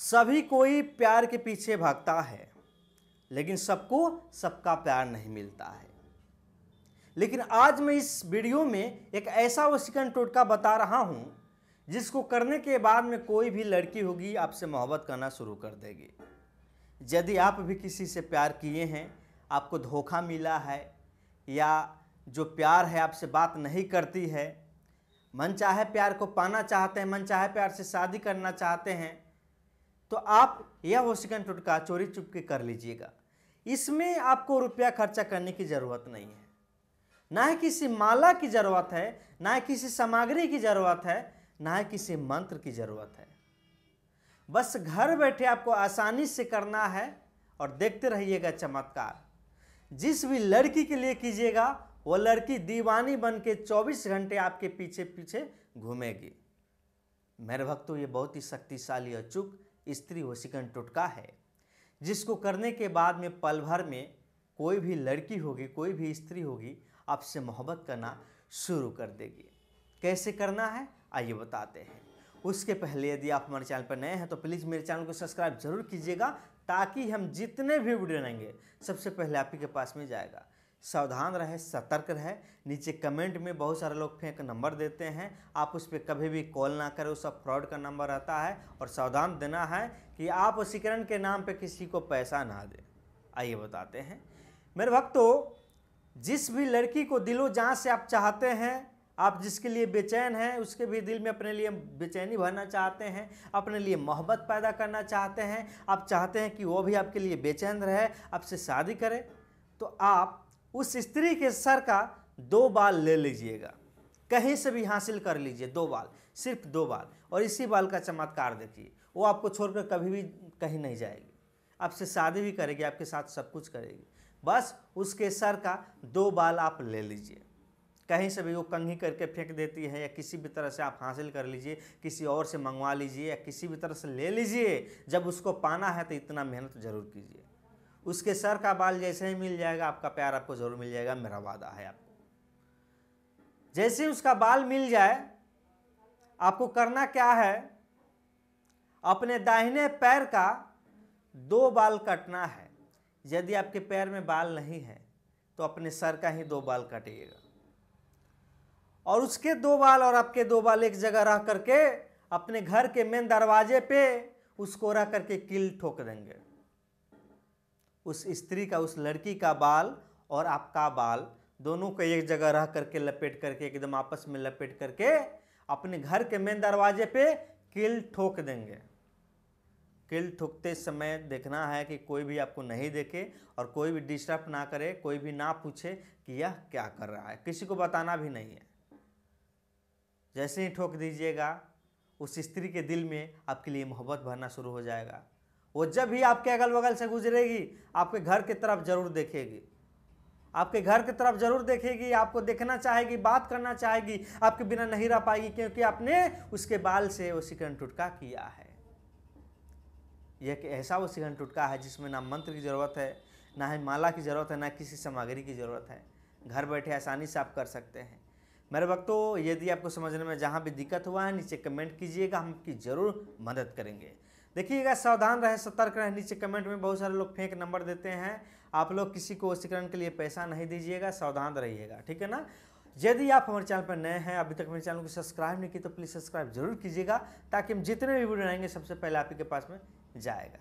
सभी कोई प्यार के पीछे भागता है लेकिन सबको सबका प्यार नहीं मिलता है लेकिन आज मैं इस वीडियो में एक ऐसा सिकन टोटका बता रहा हूँ जिसको करने के बाद में कोई भी लड़की होगी आपसे मोहब्बत करना शुरू कर देगी यदि आप भी किसी से प्यार किए हैं आपको धोखा मिला है या जो प्यार है आपसे बात नहीं करती है मन चाहे प्यार को पाना चाहते हैं मन चाहे प्यार से शादी करना चाहते हैं तो आप यह वोशिकन टोटका का चोरी चुपके कर लीजिएगा इसमें आपको रुपया खर्चा करने की ज़रूरत नहीं है ना ही किसी माला की ज़रूरत है ना ही किसी सामग्री की ज़रूरत है ना ही किसी मंत्र की ज़रूरत है बस घर बैठे आपको आसानी से करना है और देखते रहिएगा चमत्कार जिस भी लड़की के लिए कीजिएगा वो लड़की दीवानी बन के चौबीस घंटे आपके पीछे पीछे घूमेगी मेरे भक्तों ये बहुत ही शक्तिशाली अचूक स्त्री सिकन टोटका है जिसको करने के बाद में पल भर में कोई भी लड़की होगी कोई भी स्त्री होगी आपसे मोहब्बत करना शुरू कर देगी कैसे करना है आइए बताते हैं उसके पहले यदि आप हमारे चैनल पर नए हैं तो प्लीज़ मेरे चैनल को सब्सक्राइब जरूर कीजिएगा ताकि हम जितने भी वीडियो बनाएंगे सबसे पहले आप ही के पास में जाएगा सावधान रहे सतर्क रहे नीचे कमेंट में बहुत सारे लोग फेंक नंबर देते हैं आप उस पर कभी भी कॉल ना करें उस फ्रॉड का नंबर रहता है और सावधान देना है कि आप वसीकरण के नाम पे किसी को पैसा ना दें आइए बताते हैं मेरे भक्तों जिस भी लड़की को दिलो जहाँ से आप चाहते हैं आप जिसके लिए बेचैन हैं उसके भी दिल में अपने लिए बेचैनी भरना चाहते हैं अपने लिए मोहब्बत पैदा करना चाहते हैं आप चाहते हैं कि वो भी आपके लिए बेचैन रहे आपसे शादी करें तो आप उस स्त्री के सर का दो बाल ले लीजिएगा कहीं से भी हासिल कर लीजिए दो बाल सिर्फ दो बाल और इसी बाल का चमत्कार देखिए वो आपको छोड़कर कभी भी कहीं नहीं जाएगी आपसे शादी भी करेगी आपके साथ सब कुछ करेगी बस उसके सर का दो बाल आप ले लीजिए कहीं से भी वो कंघी करके फेंक देती है या किसी भी तरह से आप हासिल कर लीजिए किसी और से मंगवा लीजिए या किसी भी तरह से ले लीजिए जब उसको पाना है तो इतना मेहनत ज़रूर कीजिए उसके सर का बाल जैसे ही मिल जाएगा आपका प्यार आपको ज़रूर मिल जाएगा मेरा वादा है आपको जैसे उसका बाल मिल जाए आपको करना क्या है अपने दाहिने पैर का दो बाल कटना है यदि आपके पैर में बाल नहीं है तो अपने सर का ही दो बाल काटिएगा और उसके दो बाल और आपके दो बाल एक जगह रह करके अपने घर के मेन दरवाजे पे उसको रह करके किल ठोक देंगे उस स्त्री का उस लड़की का बाल और आपका बाल दोनों को एक जगह रह करके लपेट करके एकदम आपस में लपेट करके अपने घर के मेन दरवाजे पे किल ठोक देंगे किल ठोकते समय देखना है कि कोई भी आपको नहीं देखे और कोई भी डिस्टर्ब ना करे कोई भी ना पूछे कि यह क्या कर रहा है किसी को बताना भी नहीं है जैसे ही ठोक दीजिएगा उस स्त्री के दिल में आपके लिए मोहब्बत भरना शुरू हो जाएगा वो जब भी आपके अगल बगल से गुजरेगी आपके घर की तरफ जरूर देखेगी आपके घर की तरफ जरूर देखेगी आपको देखना चाहेगी बात करना चाहेगी आपके बिना नहीं रह पाएगी क्योंकि आपने उसके बाल से वो सिकन टुटका किया है यह एक ऐसा वो सिकन टुटका है जिसमें ना मंत्र की ज़रूरत है ना ही माला की ज़रूरत है ना किसी सामग्री की ज़रूरत है घर बैठे आसानी से आप कर सकते हैं मेरे वक्तों यदि आपको समझने में जहाँ भी दिक्कत हुआ है नीचे कमेंट कीजिएगा हम की ज़रूर मदद करेंगे देखिएगा सावधान रहे सतर्क रहे नीचे कमेंट में बहुत सारे लोग फेंक नंबर देते हैं आप लोग किसी को वशीकरण के लिए पैसा नहीं दीजिएगा सावधान रहिएगा ठीक है ना यदि आप हमारे चैनल पर नए हैं अभी तक मेरे चैनल को सब्सक्राइब नहीं किया तो प्लीज़ सब्सक्राइब जरूर कीजिएगा ताकि हम जितने भी वीडियो आएंगे सबसे पहले आप ही के पास में जाएगा